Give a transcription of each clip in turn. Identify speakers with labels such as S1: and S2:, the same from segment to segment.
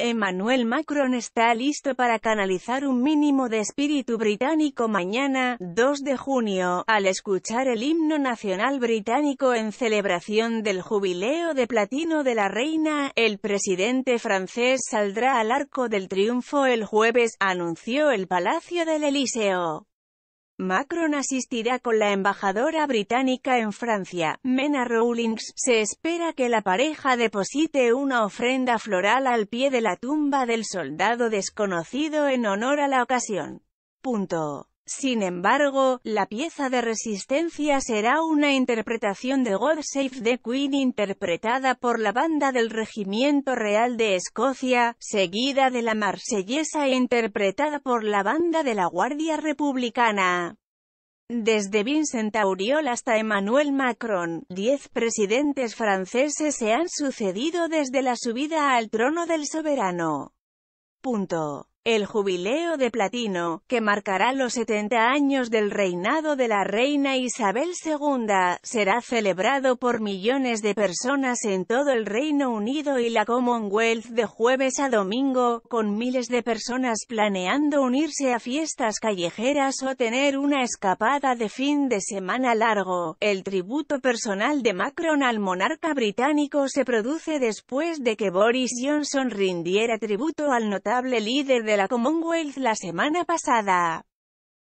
S1: Emmanuel Macron está listo para canalizar un mínimo de espíritu británico mañana, 2 de junio, al escuchar el himno nacional británico en celebración del jubileo de platino de la reina, el presidente francés saldrá al arco del triunfo el jueves, anunció el Palacio del Elíseo. Macron asistirá con la embajadora británica en Francia, Mena Rawlings. Se espera que la pareja deposite una ofrenda floral al pie de la tumba del soldado desconocido en honor a la ocasión. Sin embargo, la pieza de resistencia será una interpretación de God Save the Queen interpretada por la banda del Regimiento Real de Escocia, seguida de la marsellesa e interpretada por la banda de la Guardia Republicana. Desde Vincent Auriol hasta Emmanuel Macron, diez presidentes franceses se han sucedido desde la subida al trono del soberano. Punto el jubileo de platino, que marcará los 70 años del reinado de la reina Isabel II, será celebrado por millones de personas en todo el Reino Unido y la Commonwealth de jueves a domingo, con miles de personas planeando unirse a fiestas callejeras o tener una escapada de fin de semana largo. El tributo personal de Macron al monarca británico se produce después de que Boris Johnson rindiera tributo al notable líder de la Commonwealth la semana pasada.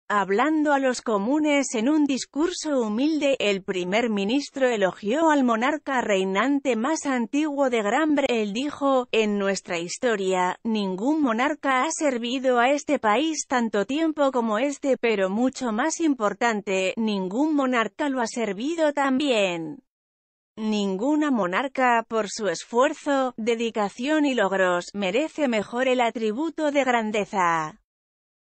S1: Hablando a los comunes en un discurso humilde, el primer ministro elogió al monarca reinante más antiguo de Gran Bretaña. Él dijo, en nuestra historia, ningún monarca ha servido a este país tanto tiempo como este, pero mucho más importante, ningún monarca lo ha servido tan bien. Ninguna monarca, por su esfuerzo, dedicación y logros, merece mejor el atributo de grandeza.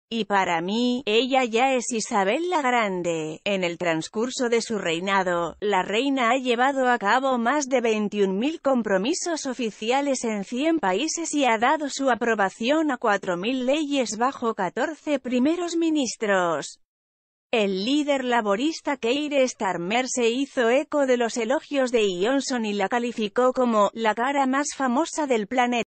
S1: Y para mí, ella ya es Isabel la Grande. En el transcurso de su reinado, la reina ha llevado a cabo más de 21.000 compromisos oficiales en 100 países y ha dado su aprobación a 4.000 leyes bajo 14 primeros ministros. El líder laborista Keir Starmer se hizo eco de los elogios de Johnson y la calificó como «la cara más famosa del planeta».